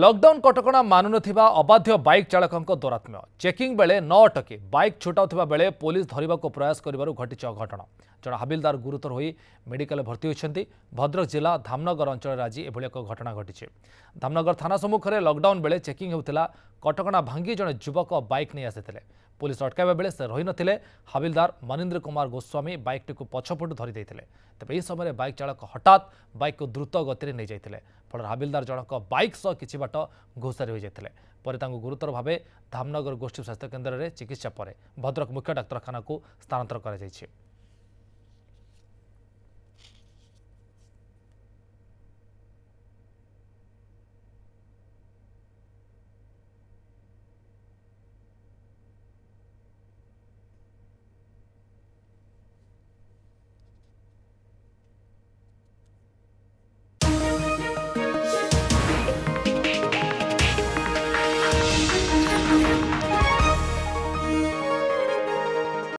lockdown କଟକଣା ମାନୁନଥିବା ଅବାଧ୍ୟ bike ଚାଳକଙ୍କ ଦୌରାତ୍ମ୍ୟ ଚେକିଂ ବେଳେ ନ ଅଟକି ବାଇକ୍ ଛୁଟାଉଥିବା ବେଳେ ପୋଲିସ ଧରିବାକୁ ପ୍ରୟାସ କରିବାରୁ ଘଟିଛି ଅଘଟଣ ଜଣେ ହାବିଲଦାର ଗୁରୁତର ହୋଇ ମେଡିକାଲ ଭର୍ତ୍ତି ହୋଇଛନ୍ତି ଭଦ୍ରକ ଜିଲ୍ଲା ଧାମନଗର ଅଞ୍ଚଳରେ ଆଜି ଏଭଳି ଏକ ଘଟଣା ଘଟିଛି ଧାମନଗର ଥାନା ସମ୍ମୁଖରେ ଲକ୍ଡାଉନ୍ ବେଳେ ଚେକିଂ ହେଉଥିଲା କଟକଣା ভাঙ্গি জনে যুবক বাইক নিয়ে ଆସିଥିଲେ পুলিশ অটকাইবা বেড়ে সে রই নথিলে হাবিলদার মনীন্দ্র কুমার গোস্বামী বাইকটিକୁ পছপটু ধরি ଦେଇଥିଲେ তেবে এই সময় বাইক চালক হঠাৎ বাইকକୁ দ্রুত গতি নিয়ে যাই ফলে হাবিলদার জনক বাইক সহ কিছু বাট ঘোষারি হয়ে যাই পরে তা গুরুতর ভাবে ধামনগর গোষ্ঠী স্বাস্থ্যকেন্দ্রের চিকিৎসা পরে ভদ্রক মুখ্য ডাক্তারখানা স্থানান্তর করা যাইছে